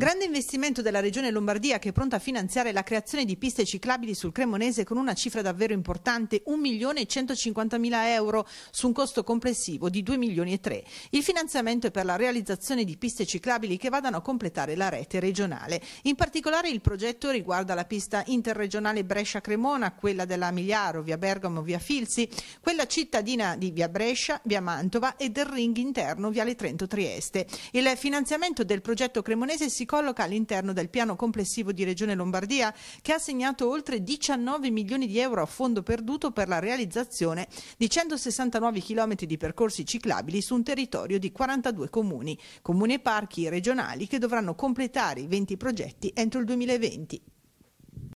Grande investimento della Regione Lombardia che è pronta a finanziare la creazione di piste ciclabili sul Cremonese con una cifra davvero importante, 1.150.000 euro su un costo complessivo di 2 milioni e 3. Il finanziamento è per la realizzazione di piste ciclabili che vadano a completare la rete regionale. In particolare il progetto riguarda la pista interregionale Brescia-Cremona, quella della Migliaro, via Bergamo, via Filzi, quella cittadina di via Brescia, via Mantova e del ring interno, viale Trento-Trieste. Il finanziamento del progetto cremonese si colloca all'interno del piano complessivo di Regione Lombardia che ha assegnato oltre 19 milioni di euro a fondo perduto per la realizzazione di 169 chilometri di percorsi ciclabili su un territorio di 42 comuni, comuni e parchi regionali che dovranno completare i 20 progetti entro il 2020.